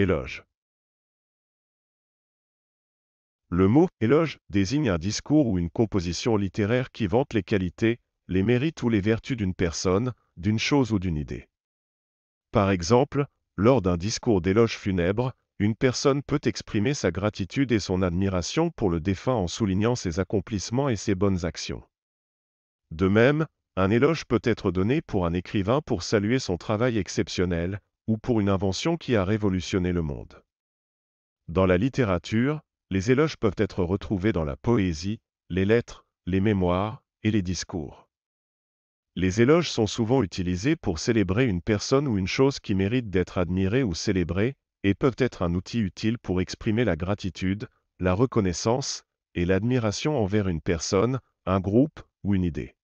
Éloge. Le mot éloge désigne un discours ou une composition littéraire qui vante les qualités, les mérites ou les vertus d'une personne, d'une chose ou d'une idée. Par exemple, lors d'un discours d'éloge funèbre, une personne peut exprimer sa gratitude et son admiration pour le défunt en soulignant ses accomplissements et ses bonnes actions. De même, un éloge peut être donné pour un écrivain pour saluer son travail exceptionnel, ou pour une invention qui a révolutionné le monde. Dans la littérature, les éloges peuvent être retrouvés dans la poésie, les lettres, les mémoires et les discours. Les éloges sont souvent utilisés pour célébrer une personne ou une chose qui mérite d'être admirée ou célébrée, et peuvent être un outil utile pour exprimer la gratitude, la reconnaissance et l'admiration envers une personne, un groupe ou une idée.